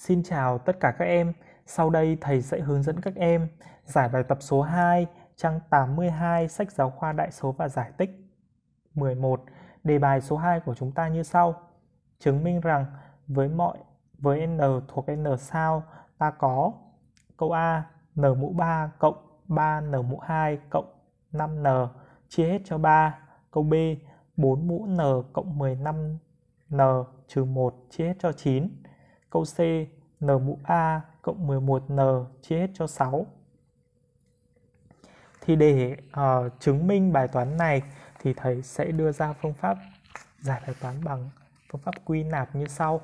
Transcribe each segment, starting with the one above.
Xin chào tất cả các em. Sau đây thầy sẽ hướng dẫn các em giải bài tập số 2, trang 82 sách giáo khoa đại số và giải tích. 11. Đề bài số 2 của chúng ta như sau. Chứng minh rằng với mọi với n thuộc n sao ta có câu A n mũ 3 cộng 3 n mũ 2 cộng 5n chia hết cho 3. Câu B 4 mũ n cộng 15 n trừ 1 chia hết cho 9 Câu C, n mũ A cộng 11n chia hết cho 6. Thì để uh, chứng minh bài toán này thì thầy sẽ đưa ra phương pháp giải bài toán bằng phương pháp quy nạp như sau.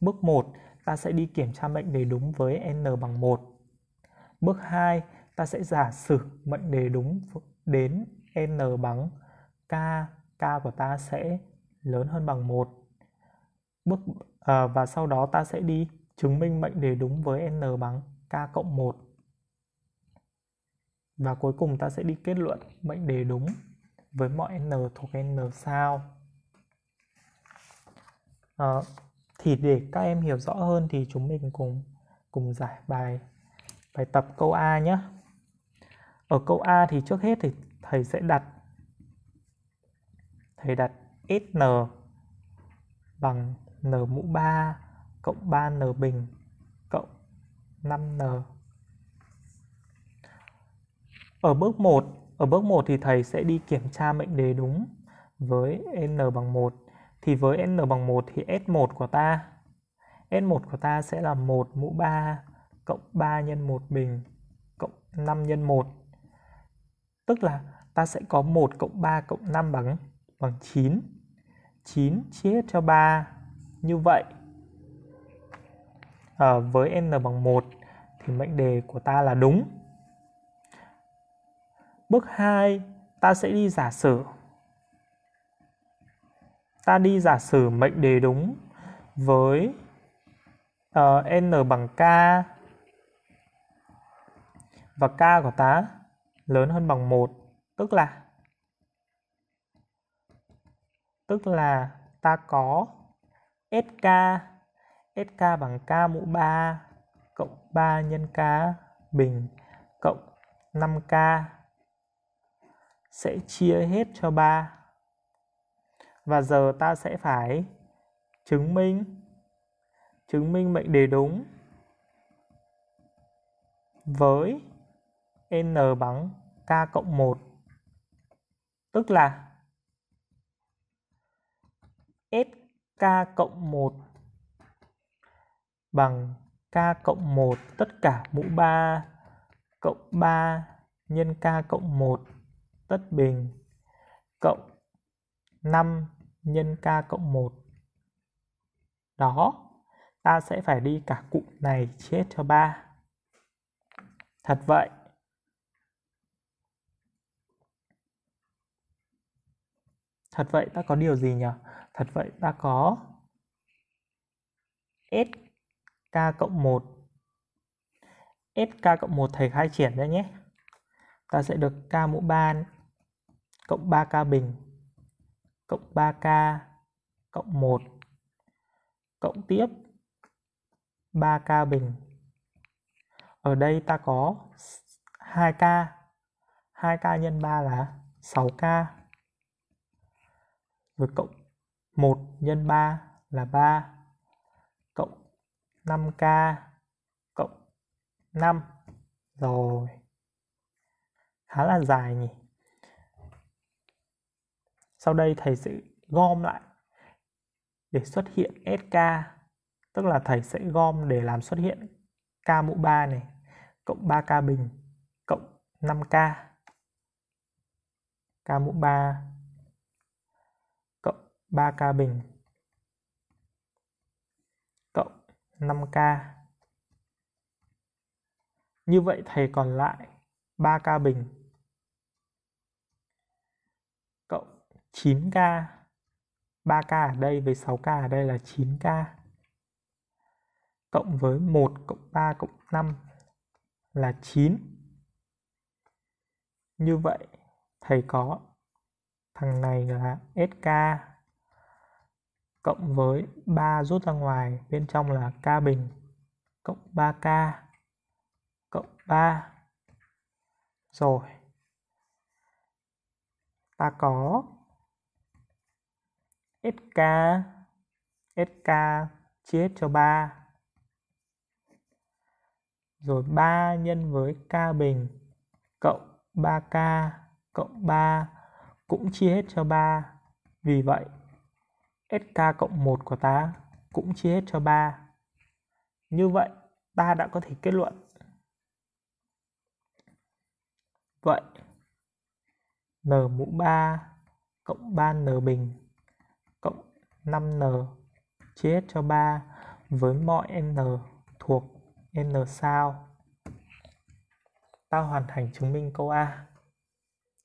Bước 1, ta sẽ đi kiểm tra mệnh đề đúng với n bằng 1. Bước 2, ta sẽ giả sử mệnh đề đúng đến n bằng k, k của ta sẽ lớn hơn bằng 1. Bước à, và sau đó ta sẽ đi chứng minh mệnh đề đúng với n bằng k cộng 1 và cuối cùng ta sẽ đi kết luận mệnh đề đúng với mọi n thuộc n sao à, thì để các em hiểu rõ hơn thì chúng mình cùng cùng giải bài bài tập câu A nhé ở câu A thì trước hết thì thầy sẽ đặt thầy đặt sn bằng n mũ 3 cộng 3n bình cộng 5n. Ở bước 1, ở bước 1 thì thầy sẽ đi kiểm tra mệnh đề đúng với n bằng 1. Thì với n bằng 1 thì S1 của ta S1 của ta sẽ là 1 mũ 3 cộng 3 nhân 1 bình cộng 5 nhân 1. Tức là ta sẽ có 1 cộng 3 cộng 5 bằng bằng 9. 9 chia cho 3 như vậy à, với n bằng 1 thì mệnh đề của ta là đúng. Bước 2 ta sẽ đi giả sử. Ta đi giả sử mệnh đề đúng với uh, n bằng k và k của ta lớn hơn bằng 1 tức là tức là ta có SK SK bằng K mũ 3 cộng 3 nhân K bình cộng 5K sẽ chia hết cho 3 và giờ ta sẽ phải chứng minh chứng minh mệnh đề đúng với n bằng k cộng 1 tức là s k cộng 1 bằng k cộng 1 tất cả mũ 3 cộng 3 nhân k cộng 1 tất bình cộng 5 nhân k cộng 1. Đó, ta sẽ phải đi cả cụm này chia cho 3. Thật vậy. Thật vậy ta có điều gì nhỉ? Thật vậy ta có SK cộng 1 SK cộng 1 thầy khai triển ra nhé Ta sẽ được K mũ 3 cộng 3K bình cộng 3K cộng 1 cộng tiếp 3K bình ở đây ta có 2K 2K nhân 3 là 6K rồi cộng 1 nhân 3 là 3 cộng 5k cộng 5 rồi khá là dài nhỉ sau đây thầy sẽ gom lại để xuất hiện SK tức là thầy sẽ gom để làm xuất hiện K mũ 3 này cộng 3K bình cộng 5K K mũ 3 3k bình cộng 5k như vậy thầy còn lại 3k bình cộng 9k 3k ở đây với 6k ở đây là 9k cộng với 1 cộng 3 cộng 5 là 9 như vậy thầy có thằng này là SK cộng với 3 rút ra ngoài bên trong là k bình cộng 3k cộng 3 rồi ta có SK SK chia hết cho 3 rồi 3 nhân với K bình cộng 3K cộng 3 cũng chia hết cho 3 vì vậy SK cộng 1 của ta cũng chia hết cho 3. Như vậy, ta đã có thể kết luận. Vậy, n mũ 3 cộng 3n bình cộng 5n chia hết cho 3 với mọi n thuộc n sao. Ta hoàn thành chứng minh câu A.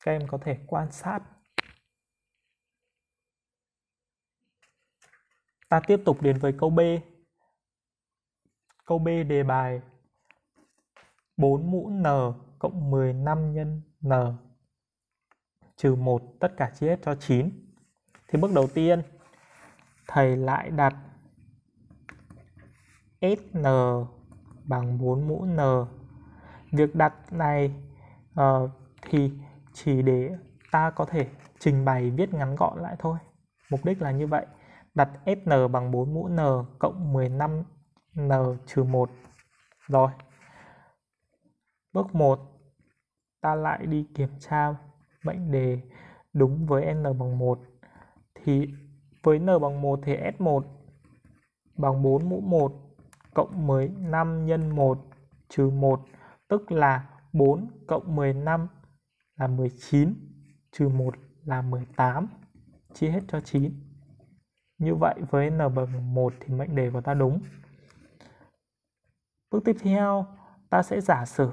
Các em có thể quan sát Ta tiếp tục đến với câu B. Câu B đề bài 4 mũ n cộng 15 nhân n trừ 1 tất cả chia hết cho 9. Thì bước đầu tiên thầy lại đặt SN bằng 4 mũ n. Việc đặt này uh, thì chỉ để ta có thể trình bày viết ngắn gọn lại thôi. Mục đích là như vậy đặt Sn bằng 4 mũ n cộng 15n trừ 1. Rồi. Bước 1, ta lại đi kiểm tra mệnh đề đúng với n bằng 1. Thì với n bằng 1 thì S1 bằng 4 mũ 1 cộng 15 nhân 1 trừ 1 tức là 4 cộng 15 là 19 trừ 1 là 18 chia hết cho 9 như vậy với n bằng 1 thì mệnh đề của ta đúng. Bước tiếp theo ta sẽ giả sử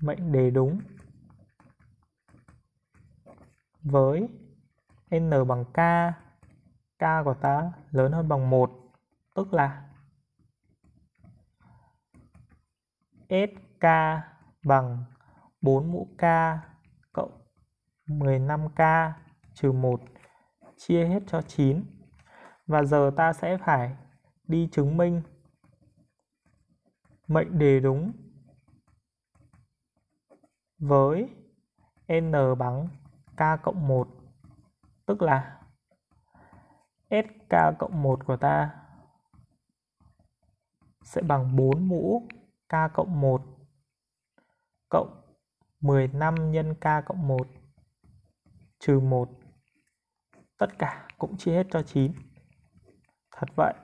mệnh đề đúng với n bằng k k của ta lớn hơn bằng 1 tức là sk bằng 4 mũ k cộng 15k trừ 1 chia hết cho 9. Và giờ ta sẽ phải đi chứng minh mệnh đề đúng với n bằng k cộng 1 tức là sk cộng 1 của ta sẽ bằng 4 mũ k cộng 1 cộng 15 nhân k cộng 1 trừ 1 tất cả cũng chia hết cho 9 thật vậy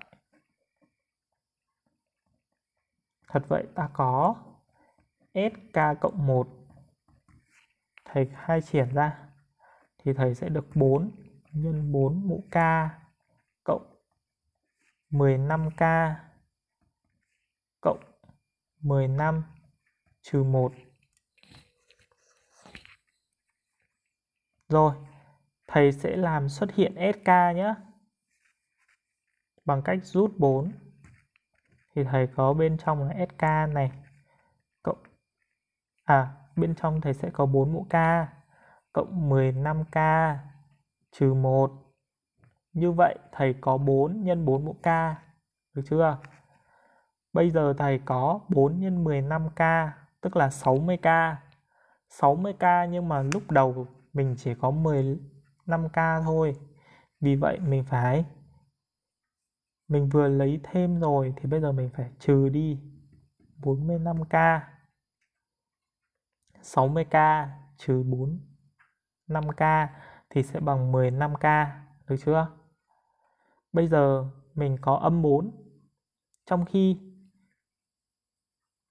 thật vậy ta có SK cộng 1 thầy khai triển ra thì thầy sẽ được 4 nhân 4 mũ K cộng 15K cộng 15 trừ 1 rồi thầy sẽ làm xuất hiện SK nhé. Bằng cách rút 4 thì thầy có bên trong là SK này cộng à bên trong thầy sẽ có 4 mũ K cộng 15K trừ 1. Như vậy thầy có 4 nhân 4 mũ K được chưa? Bây giờ thầy có 4 nhân 15K tức là 60K. 60K nhưng mà lúc đầu mình chỉ có 10 5k thôi vì vậy mình phải mình vừa lấy thêm rồi thì bây giờ mình phải trừ đi 45k 60k trừ 4 5k thì sẽ bằng 15k được chưa bây giờ mình có âm 4 trong khi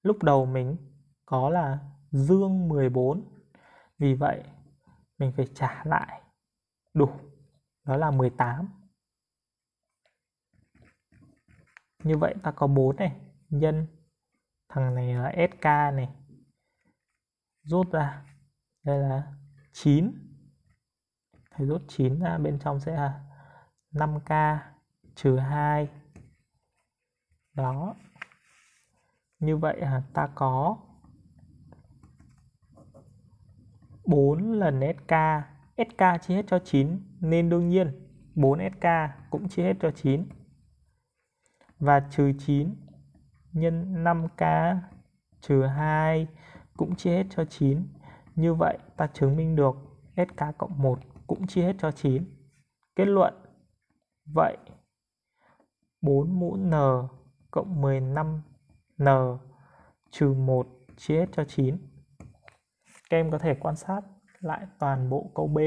lúc đầu mình có là dương 14 vì vậy mình phải trả lại đủ đó là 18 như vậy ta có 4 này nhân thằng này là SK này rút ra đây là 9 thầy rút 9 ra bên trong sẽ là 5k trừ 2 đó như vậy ta có 4 lần SK SK chia hết cho 9 nên đương nhiên 4SK cũng chia hết cho 9. Và trừ 9 nhân 5K trừ 2 cũng chia hết cho 9. Như vậy ta chứng minh được SK cộng 1 cũng chia hết cho 9. Kết luận vậy 4 mũ N cộng 15 N trừ 1 chia hết cho 9. Các em có thể quan sát lại toàn bộ câu B.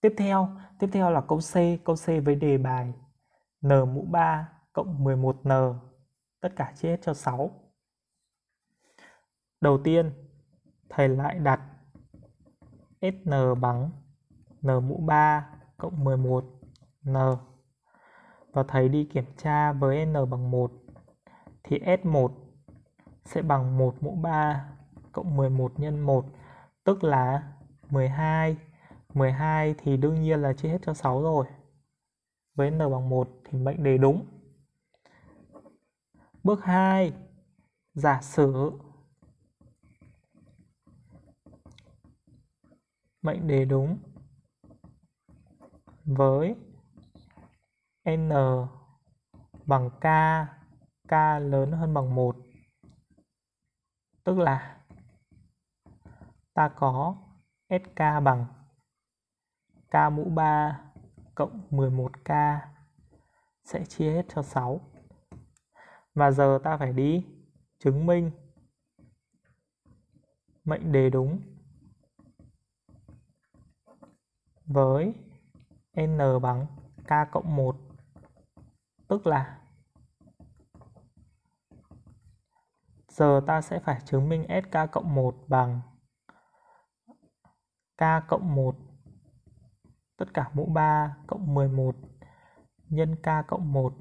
Tiếp theo, tiếp theo là câu C, câu C với đề bài n mũ 3 cộng 11n tất cả chia hết cho 6. Đầu tiên, thầy lại đặt SN bằng n mũ 3 cộng 11n và thầy đi kiểm tra với n bằng 1 thì S1 sẽ bằng 1 mũ 3 cộng 11 nhân 1 tức là 12. 12 thì đương nhiên là chia hết cho 6 rồi. Với n bằng 1 thì mệnh đề đúng. Bước 2. Giả sử mệnh đề đúng với n bằng k k lớn hơn bằng 1 tức là ta có SK bằng K mũ 3 cộng 11K sẽ chia hết cho 6. Và giờ ta phải đi chứng minh mệnh đề đúng với n bằng k cộng 1 tức là giờ ta sẽ phải chứng minh SK cộng 1 bằng K cộng 1 tất cả mũ 3 cộng 11 nhân K cộng 1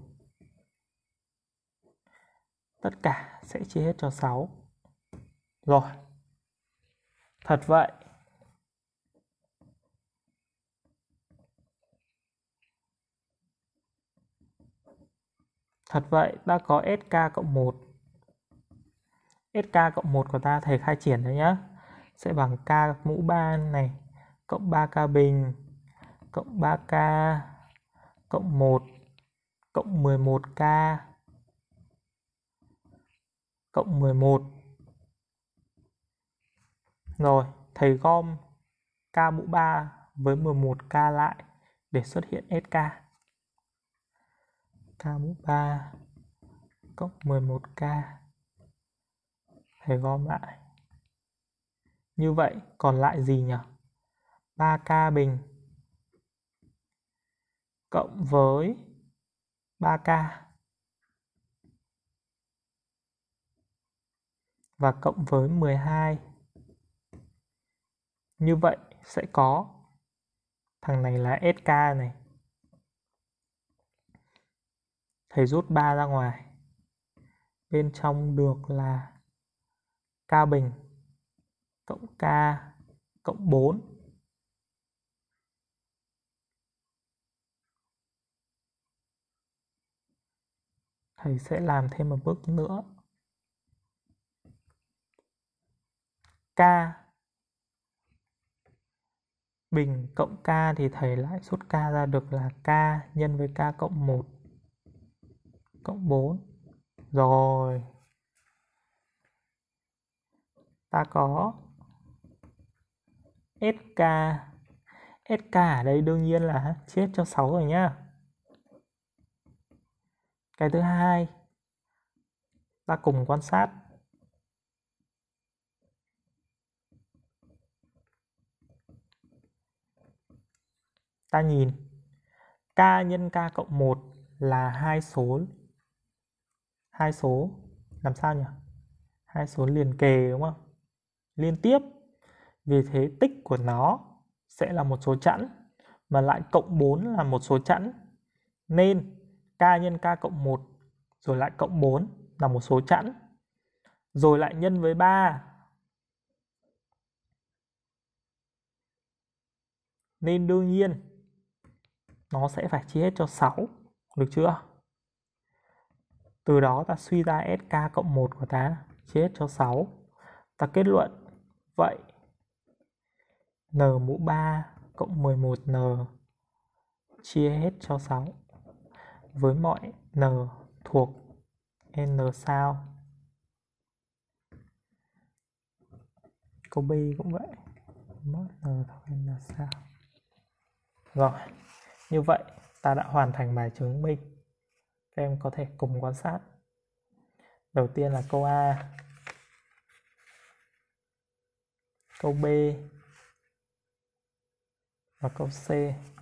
tất cả sẽ chia hết cho 6 rồi thật vậy Thật vậy, ta có SK cộng 1 SK cộng 1 của ta thầy khai triển rồi nhá. Sẽ bằng K mũ 3 này cộng 3K bình cộng 3K cộng 1 cộng 11K cộng 11. Rồi, thầy gom K mũ 3 với 11K lại để xuất hiện SK. K mũ 3 cộng 11K phải gom lại. Như vậy còn lại gì nhỉ? 3K bình cộng với 3K và cộng với 12. Như vậy sẽ có thằng này là SK này. Thầy rút 3 ra ngoài. Bên trong được là K bình cộng K cộng 4 thầy sẽ làm thêm một bước nữa k bình cộng k thì thầy lại rút k ra được là k nhân với k cộng 1 cộng 4 rồi ta có SK SK ở đây đương nhiên là chia cho 6 rồi nhá cái thứ hai ta cùng quan sát ta nhìn k nhân k cộng 1 là hai số hai số làm sao nhỉ hai số liền kề đúng không liên tiếp. Vì thế tích của nó sẽ là một số chẵn mà lại cộng 4 là một số chẵn. Nên k nhân k cộng 1 rồi lại cộng 4 là một số chẵn. Rồi lại nhân với 3. Nên đương nhiên nó sẽ phải chia hết cho 6. Được chưa? Từ đó ta suy ra SK cộng 1 của ta chia hết cho 6. Ta kết luận Vậy n mũ 3 cộng 11n chia hết cho 6 với mọi n thuộc n sao. Câu B cũng vậy. Mọi n thuộc n sao. Rồi, như vậy ta đã hoàn thành bài chứng minh. Các em có thể cùng quan sát. Đầu tiên là câu A câu B và câu C